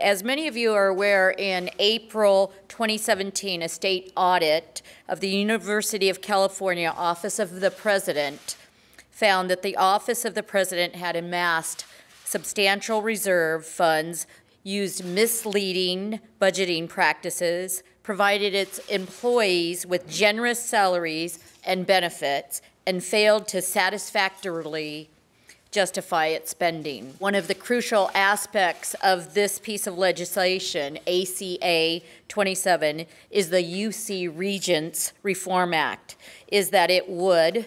As many of you are aware, in April 2017, a state audit of the University of California Office of the President found that the Office of the President had amassed substantial reserve funds, used misleading budgeting practices, provided its employees with generous salaries and benefits, and failed to satisfactorily justify its spending. One of the crucial aspects of this piece of legislation, ACA 27, is the UC Regents Reform Act, is that it would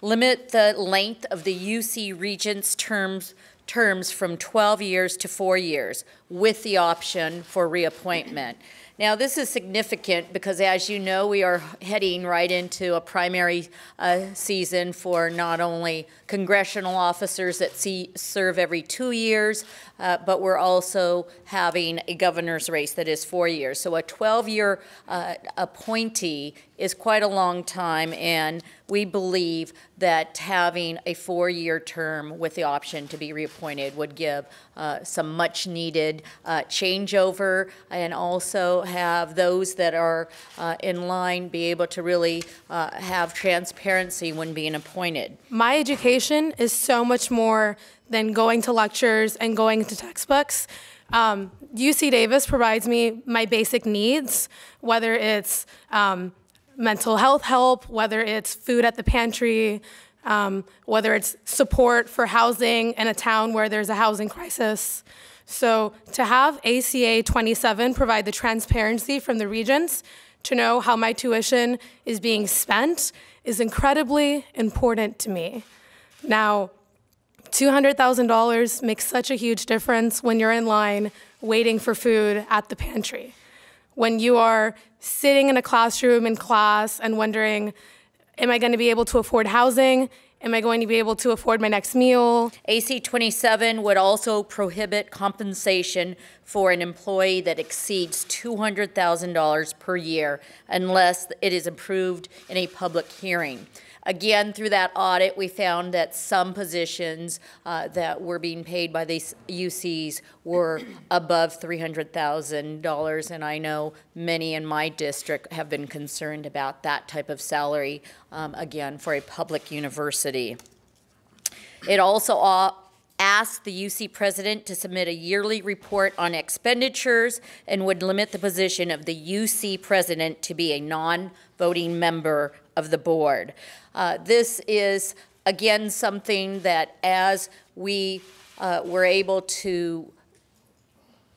limit the length of the UC Regents terms terms from 12 years to 4 years with the option for reappointment. Now, this is significant because, as you know, we are heading right into a primary uh, season for not only congressional officers that see, serve every two years, uh, but we're also having a governor's race that is four years. So, a 12 year uh, appointee is quite a long time, and we believe that having a four year term with the option to be reappointed would give uh, some much needed uh, changeover and also have those that are uh, in line be able to really uh, have transparency when being appointed. My education is so much more than going to lectures and going to textbooks. Um, UC Davis provides me my basic needs, whether it's um, mental health help, whether it's food at the pantry, um, whether it's support for housing in a town where there's a housing crisis. So to have ACA 27 provide the transparency from the regents to know how my tuition is being spent is incredibly important to me. Now, $200,000 makes such a huge difference when you're in line waiting for food at the pantry. When you are sitting in a classroom in class and wondering, am I going to be able to afford housing? Am I going to be able to afford my next meal? AC 27 would also prohibit compensation for an employee that exceeds $200,000 per year unless it is approved in a public hearing. Again, through that audit, we found that some positions uh, that were being paid by these UCs were above $300,000, and I know many in my district have been concerned about that type of salary, um, again, for a public university. It also Ask the UC president to submit a yearly report on expenditures and would limit the position of the UC president to be a non-voting member of the board. Uh, this is, again, something that as we uh, were able to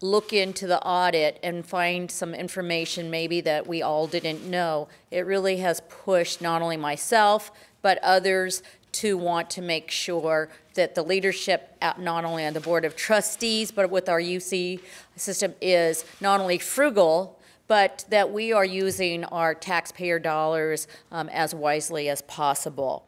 look into the audit and find some information maybe that we all didn't know, it really has pushed not only myself, but others to want to make sure that the leadership, not only on the Board of Trustees, but with our UC system, is not only frugal, but that we are using our taxpayer dollars um, as wisely as possible.